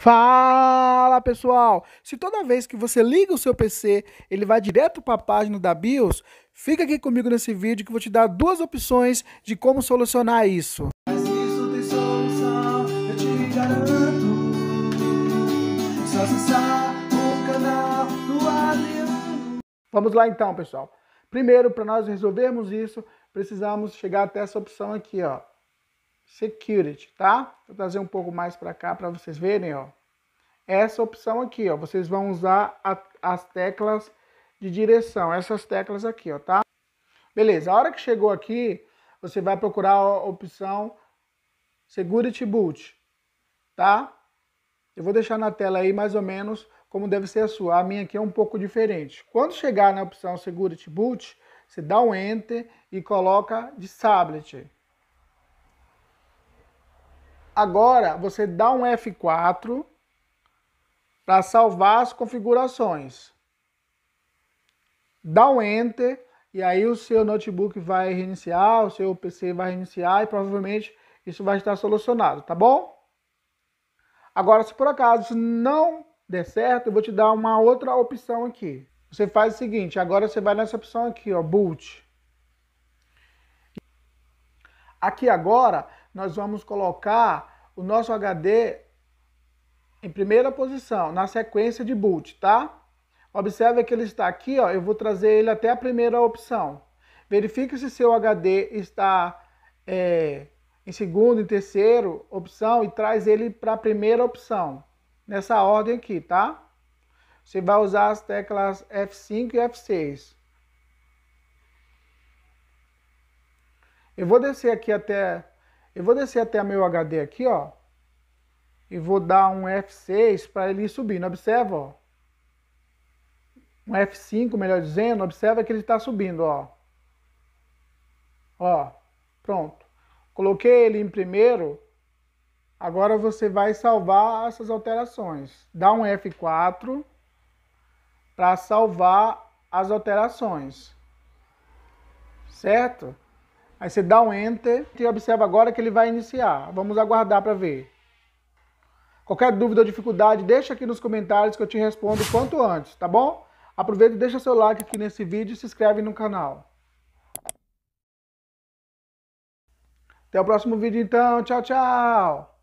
Fala pessoal! Se toda vez que você liga o seu PC ele vai direto para a página da BIOS, fica aqui comigo nesse vídeo que eu vou te dar duas opções de como solucionar isso. Mas isso tem solução, eu te garanto. Só acessar o canal do Adriano. Vamos lá então, pessoal. Primeiro, para nós resolvermos isso, precisamos chegar até essa opção aqui, ó. Security, tá? Vou trazer um pouco mais para cá para vocês verem, ó. Essa opção aqui, ó, vocês vão usar a, as teclas de direção, essas teclas aqui, ó, tá? Beleza, a hora que chegou aqui, você vai procurar a opção Security Boot, tá? Eu vou deixar na tela aí mais ou menos como deve ser a sua. A minha aqui é um pouco diferente. Quando chegar na opção Security Boot, você dá um Enter e coloca de tablet. Agora você dá um F4 para salvar as configurações. Dá um Enter e aí o seu notebook vai reiniciar, o seu PC vai reiniciar e provavelmente isso vai estar solucionado, tá bom? Agora, se por acaso não der certo, eu vou te dar uma outra opção aqui. Você faz o seguinte, agora você vai nessa opção aqui, ó, Boot. Aqui agora, nós vamos colocar o nosso HD em primeira posição, na sequência de boot, tá? Observe que ele está aqui, ó, eu vou trazer ele até a primeira opção. Verifique se seu HD está é, em segundo, em terceiro opção e traz ele para a primeira opção, nessa ordem aqui, tá? Você vai usar as teclas F5 e F6. Eu vou descer aqui até eu vou descer até meu HD aqui, ó. E vou dar um F6 para ele ir subindo. Observa, ó. Um F5, melhor dizendo, observa que ele está subindo, ó. Ó, pronto. Coloquei ele em primeiro. Agora você vai salvar essas alterações. Dá um F4 para salvar as alterações. Certo? Aí você dá um Enter e observa agora que ele vai iniciar. Vamos aguardar para ver. Qualquer dúvida ou dificuldade, deixa aqui nos comentários que eu te respondo quanto antes, tá bom? Aproveita e deixa seu like aqui nesse vídeo e se inscreve no canal. Até o próximo vídeo então. Tchau, tchau!